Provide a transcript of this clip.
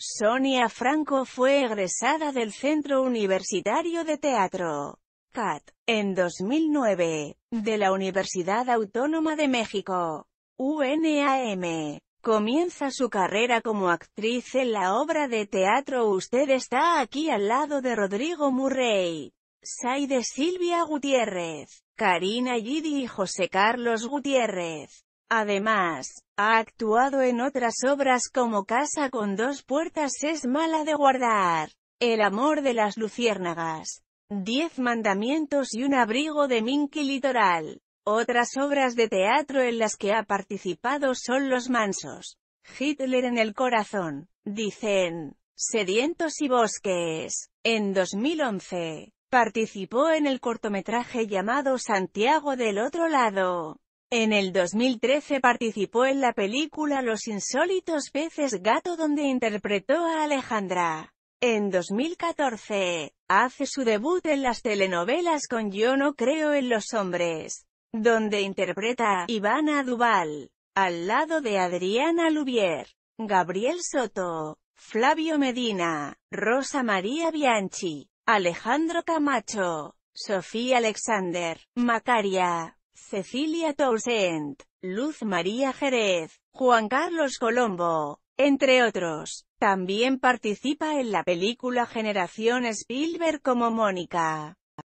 Sonia Franco fue egresada del Centro Universitario de Teatro, CAT, en 2009, de la Universidad Autónoma de México, UNAM. Comienza su carrera como actriz en la obra de teatro Usted está aquí al lado de Rodrigo Murray, Saide Silvia Gutiérrez, Karina Gidi y José Carlos Gutiérrez. Además, ha actuado en otras obras como Casa con dos puertas es mala de guardar, El amor de las luciérnagas, Diez mandamientos y un abrigo de Minky Litoral. Otras obras de teatro en las que ha participado son Los Mansos, Hitler en el corazón, dicen, Sedientos y Bosques. En 2011, participó en el cortometraje llamado Santiago del otro lado. En el 2013 participó en la película Los insólitos peces gato donde interpretó a Alejandra. En 2014, hace su debut en las telenovelas con Yo no creo en los hombres, donde interpreta a Ivana Duval, al lado de Adriana Lubier, Gabriel Soto, Flavio Medina, Rosa María Bianchi, Alejandro Camacho, Sofía Alexander, Macaria, Cecilia Toussaint, Luz María Jerez, Juan Carlos Colombo, entre otros. También participa en la película Generación Spielberg como Mónica.